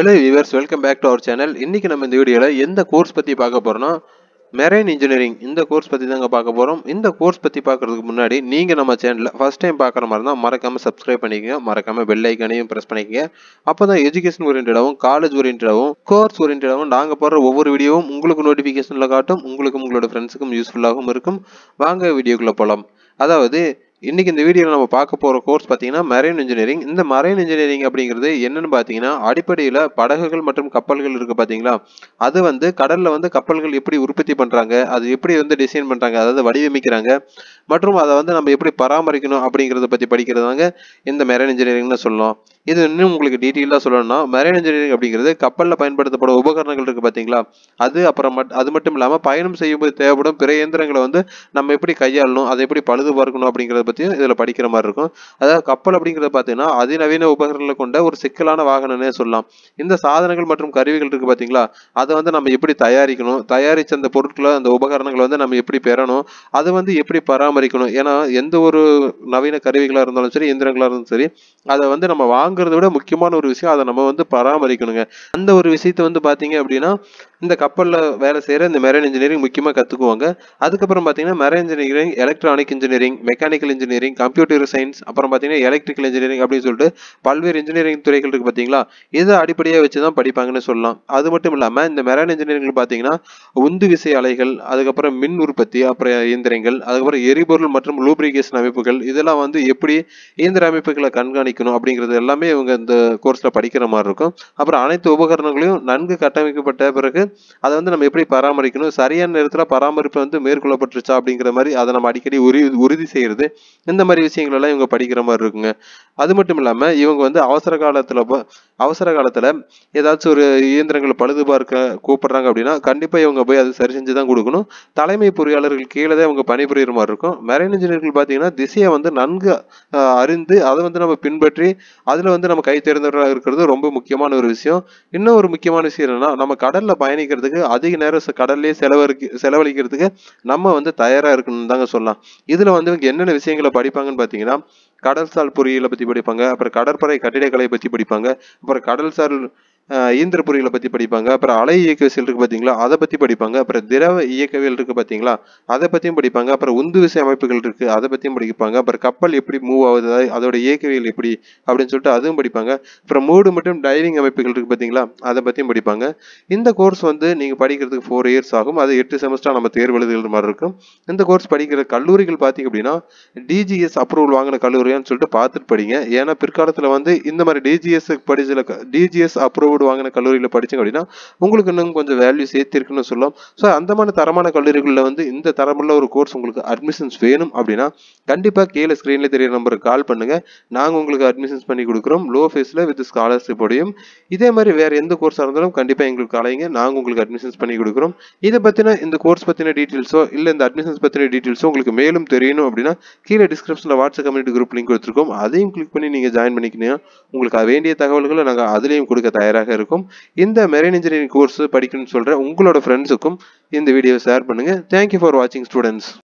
hello viewers welcome back to our channel இன்றைக்கி நம்ம இந்த வீடியோவில் எந்த கோர்ஸ் பற்றி பார்க்க போகிறோம்னா மெரைன் இன்ஜினியரிங் இந்த கோர்ஸ் பற்றி தாங்க பார்க்க போகிறோம் இந்த கோர்ஸ் பற்றி பார்க்குறதுக்கு முன்னாடி நீங்கள் நம்ம சேனலில் ஃபஸ்ட் டைம் பார்க்குற மாதிரி இருந்தால் மறக்காமல் சப்ஸ்கிரைப் பண்ணிக்கோங்க மறக்காமல் பெல் ஐக்கனையும் ப்ரெஸ் பண்ணிக்கோங்க அப்போ தான் எஜுகேஷன் ஓரியன்டாகவும் காலேஜ் ஓரியன்டாகவும் கோர்ஸ் ஓரியன்டாகவும் நாங்கள் போடுற ஒவ்வொரு வீடியோவும் உங்களுக்கு நோட்டிஃபிகேஷனில் காட்டும் உங்களுக்கும் உங்களோட ஃப்ரெண்ட்ஸுக்கும் யூஸ்ஃபுல்லாகவும் இருக்கும் வாங்க வீடியோக்குள்ளே போகலாம் அதாவது இன்றைக்கி இந்த வீடியோவில் நம்ம பார்க்க போகிற கோர்ஸ் பார்த்தீங்கன்னா மரைன் இன்ஜினியரிங் இந்த மரைன் இன்ஜினியரிங் அப்படிங்கிறது என்னென்னு பார்த்தீங்கன்னா அடிப்படையில் படகுகள் மற்றும் கப்பல்கள் இருக்குது பார்த்தீங்களா அது வந்து கடலில் வந்து கப்பல்கள் எப்படி உற்பத்தி பண்ணுறாங்க அது எப்படி வந்து டிசைன் பண்ணுறாங்க அதாவது வடிவமைக்கிறாங்க மற்றும் அதை வந்து நம்ம எப்படி பராமரிக்கணும் அப்படிங்கிறத பற்றி படிக்கிறதாங்க இந்த மெரைன் இன்ஜினியரிங்னு சொல்லலாம் இது இன்னும் உங்களுக்கு டீட்டெயிலாக சொல்லணும்னா மெரைன் இன்ஜினியரிங் அப்படிங்கிறது கப்பலில் பயன்படுத்தப்படும் உபகரணங்கள் இருக்குது பார்த்தீங்களா அது அப்புறம் அது மட்டும் இல்லாமல் பயணம் செய்யும்போது தேவைப்படும் பிற இயந்திரங்களை வந்து நம்ம எப்படி கையாளணும் அதை எப்படி பழுது பார்க்கணும் அப்படிங்கிறத பற்றியும் இதில் படிக்கிற மாதிரி இருக்கும் அதாவது கப்பல் அப்படிங்கிறத பார்த்தீங்கன்னா அதிநவீன உபகரணங்களை கொண்ட ஒரு சிக்கலான வாகனம்னே சொல்லலாம் இந்த சாதனங்கள் மற்றும் கருவிகள் இருக்குது பார்த்தீங்களா அதை வந்து நம்ம எப்படி தயாரிக்கணும் தயாரித்த அந்த பொருட்களை அந்த உபகரணங்களை வந்து நம்ம எப்படி பெறணும் அதை வந்து எப்படி பராமரிக்கணும் ஏன்னா எந்த ஒரு நவீன கருவிகளாக இருந்தாலும் சரி இயந்திரங்களாக இருந்தாலும் சரி அதை வந்து நம்ம வாங்குறத விட முக்கியமான ஒரு விஷயம் அதை நம்ம வந்து பராமரிக்கணுங்க அந்த ஒரு விஷயத்தை வந்து பார்த்தீங்க அப்படின்னா இந்த கப்பலில் வேலை செய்கிற இந்த மெரைன் இன்ஜினியரிங் முக்கியமாக கற்றுக்குவாங்க அதுக்கப்புறம் பார்த்தீங்கன்னா marine engineering electronic engineering mechanical engineering computer science அப்புறம் பார்த்தீங்கன்னா எலக்ட்ரிக்கல் இன்ஜினியரிங் அப்படின்னு சொல்லிட்டு பல்வேறு இன்ஜினியரிங் துறைகள் இருக்குது பார்த்தீங்களா இதை அடிப்படையாக வச்சு தான் படிப்பாங்கன்னு சொல்லலாம் அது மட்டும் இல்லாமல் இந்த மெரைன் இன்ஜினியரிங்கில் பார்த்தீங்கன்னா உந்து விசை அலைகள் அதுக்கப்புறம் மின் உற்பத்தி அப்புறம் இயந்திரங்கள் அதுக்கப்புறம் எரிபொருள் மற்றும் லூப்ரிகேஷன் அமைப்புகள் இதெல்லாம் வந்து எப்படி இயந்திர அமைப்புகளை கண்காணிக்கணும் அப்படிங்கிறது எல்லாமே இவங்க இந்த கோர்ஸில் படிக்கிற மாதிரி இருக்கும் அப்புறம் அனைத்து உபகரணங்களையும் நன்கு கட்டமைக்கப்பட்ட பிறகு அதை வந்து நம்ம எப்படி பராமரிக்கணும் சரியான நேரத்தில் பராமரிப்பு வந்து மேற்கொள்ளப்பட்டுருச்சா அப்படிங்கிற மாதிரி அதை நம்ம அடிக்கடி உறு உறுதி செய்கிறது இந்த மாதிரி விஷயங்களெல்லாம் இவங்க படிக்கிற மாதிரி இருக்குங்க அது மட்டும் இல்லாமல் இவங்க வந்து அவசர காலத்தில் அவசர காலத்தில் ஏதாச்சும் ஒரு இயந்திரங்கள் பழுது பார்க்க கூப்பிடுறாங்க அப்படின்னா கண்டிப்பாக இவங்க போய் அது சரி செஞ்சு தான் கொடுக்கணும் தலைமை பொறியாளர்கள் கீழே தான் இவங்க பணிபுரியுற மாதிரி இருக்கும் மெரைன் இன்ஜினியர்கள் பார்த்தீங்கன்னா திசையை வந்து நன்கு அறிந்து அதை வந்து நம்ம பின்பற்றி அதில் வந்து நம்ம கை தேர்ந்தவர்களாக இருக்கிறது ரொம்ப முக்கியமான ஒரு விஷயம் இன்னும் ஒரு முக்கியமான விஷயம் என்னென்னா நம்ம கடலில் பயணிக்கிறதுக்கு அதிக நேரம் கடல்லே செலவழிக்க செலவழிக்கிறதுக்கு நம்ம வந்து தயாராக இருக்கணும்னு தாங்க சொல்லலாம் இதில் வந்து என்னென்ன விஷயங்களை படிப்பாங்கன்னு பார்த்தீங்கன்னா கடல்சார் பொறியியலை பற்றி படிப்பாங்க அப்புறம் கடற்படை கட்டிடக்கலை பற்றி படிப்பாங்க அப்புறம் கடல்சார் இயந்திரப்பொறிகளை பற்றி படிப்பாங்க அப்புறம் அலை இயக்கவியல் இருக்குது பார்த்தீங்களா அதை பற்றி படிப்பாங்க அப்புறம் திரவ இயக்கவியல் இருக்குது பார்த்தீங்களா அதை பற்றியும் படிப்பாங்க அப்புறம் உந்து விசை அமைப்புகள் இருக்குது அதை பற்றியும் படிப்பாங்க அப்புறம் கப்பல் எப்படி மூவ் ஆகுது அதோட இயக்கவியல் எப்படி அப்படின்னு சொல்லிட்டு அதுவும் படிப்பாங்க அப்புறம் மூடு மற்றும் டைவிங் அமைப்புகள் இருக்குது பார்த்தீங்களா அதை பற்றியும் படிப்பாங்க இந்த கோர்ஸ் வந்து நீங்கள் படிக்கிறதுக்கு ஃபோர் இயர்ஸ் ஆகும் அது எட்டு செமஸ்டர் நம்ம தேர்வு எழுதுகிற மாதிரி இருக்கும் இந்த கோர்ஸ் படிக்கிற கல்லூரிகள் பார்த்தீங்க அப்படின்னா டிஜிஎஸ் அப்ரூவல் வாங்கின கல்லூரியான்னு சொல்லிட்டு பார்த்துட்டு படிங்க ஏன்னா பிற்காலத்தில் வந்து இந்த மாதிரி டிஜிஎஸ் படிச்சல டிஜிஎஸ் அப்ரூவல் ஈரோடு வாங்கின கல்லூரியில் படித்தோம் அப்படின்னா உங்களுக்கு இன்னும் கொஞ்சம் வேல்யூ சேர்த்திருக்குன்னு சொல்லலாம் ஸோ அந்த மாதிரி தரமான கல்லூரிகளில் வந்து இந்த தரமுள்ள ஒரு கோர்ஸ் உங்களுக்கு அட்மிஷன்ஸ் வேணும் அப்படின்னா கண்டிப்பாக கீழே ஸ்க்ரீனில் தெரிய நம்பருக்கு கால் பண்ணுங்கள் நாங்கள் உங்களுக்கு அட்மிஷன்ஸ் பண்ணி கொடுக்குறோம் லோ ஃபீஸில் வித் ஸ்காலர்ஷிப்போடையும் இதே மாதிரி வேறு எந்த கோர்ஸாக இருந்தாலும் கண்டிப்பாக எங்களுக்கு அலையுங்க நாங்கள் உங்களுக்கு அட்மிஷன்ஸ் பண்ணி கொடுக்குறோம் இதை பற்றின இந்த கோர்ஸ் பற்றின டீட்டெயில்ஸோ இல்லை இந்த அட்மிஷன்ஸ் பற்றின டீட்டெயில்ஸோ உங்களுக்கு மேலும் தெரியணும் அப்படின்னா கீழே டிஸ்கிரிப்ஷனில் வாட்ஸ்அப் கம்யூனிட்டி குரூப் லிங்க் கொடுத்துருக்கோம் அதையும் கிளிக் பண்ணி நீங்கள் ஜாயின் பண்ணிக்கணும் உங்களுக்கு வேண்டிய தகவல்களை நாங்கள் அதுலேயும் கொடுக்க தயாராக யூஸ்ஃபுல்லாக இருக்கும் இந்த மெரின் இன்ஜினியரிங் கோர்ஸ் படிக்கணும்னு சொல்கிற உங்களோட ஃப்ரெண்ட்ஸுக்கும் இந்த வீடியோ ஷேர் பண்ணுங்கள் தேங்க்யூ ஃபார் வாட்சிங் ஸ்டூடெண்ட்ஸ்